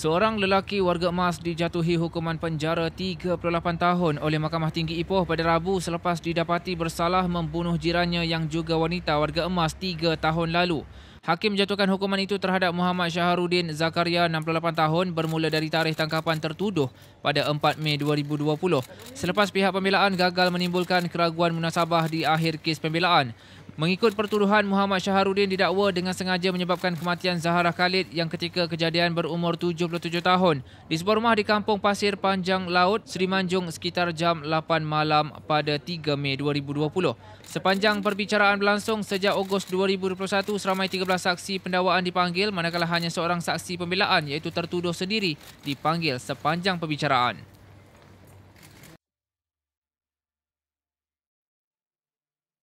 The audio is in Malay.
Seorang lelaki warga emas dijatuhi hukuman penjara 38 tahun oleh Mahkamah Tinggi Ipoh pada Rabu selepas didapati bersalah membunuh jirannya yang juga wanita warga emas 3 tahun lalu. Hakim jatuhkan hukuman itu terhadap Muhammad Syaharuddin Zakaria 68 tahun bermula dari tarikh tangkapan tertuduh pada 4 Mei 2020 selepas pihak pembelaan gagal menimbulkan keraguan munasabah di akhir kes pembelaan. Mengikut pertuduhan Muhammad Shaharudin didakwa dengan sengaja menyebabkan kematian Zahara Khalid yang ketika kejadian berumur 77 tahun di sebuah rumah di Kampung Pasir Panjang Laut Seri Manjung sekitar jam 8 malam pada 3 Mei 2020. Sepanjang perbicaraan berlangsung sejak Ogos 2021 seramai 13 saksi pendawaan dipanggil manakala hanya seorang saksi pembelaan iaitu tertuduh sendiri dipanggil sepanjang perbicaraan.